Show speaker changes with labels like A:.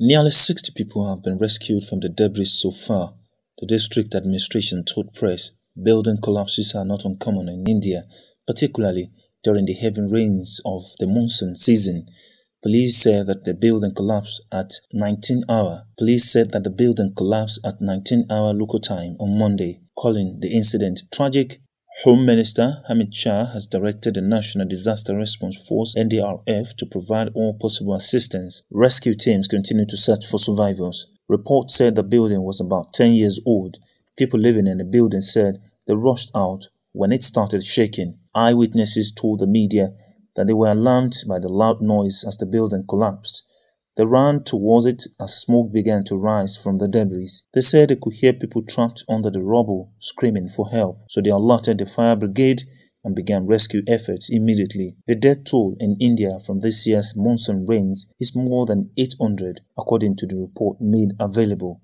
A: Nearly 60 people have been rescued from the debris so far, the district administration told press. Building collapses are not uncommon in India, particularly during the heavy rains of the monsoon season. Police said that the building collapsed at 19 hour. Police said that the building collapsed at 19 hour local time on Monday, calling the incident tragic Home Minister Hamid Shah has directed the National Disaster Response Force NDRF to provide all possible assistance. Rescue teams continue to search for survivors. Reports said the building was about 10 years old. People living in the building said they rushed out when it started shaking. Eyewitnesses told the media that they were alarmed by the loud noise as the building collapsed. They ran towards it as smoke began to rise from the debris. They said they could hear people trapped under the rubble screaming for help, so they alerted the fire brigade and began rescue efforts immediately. The death toll in India from this year's monsoon rains is more than 800, according to the report made available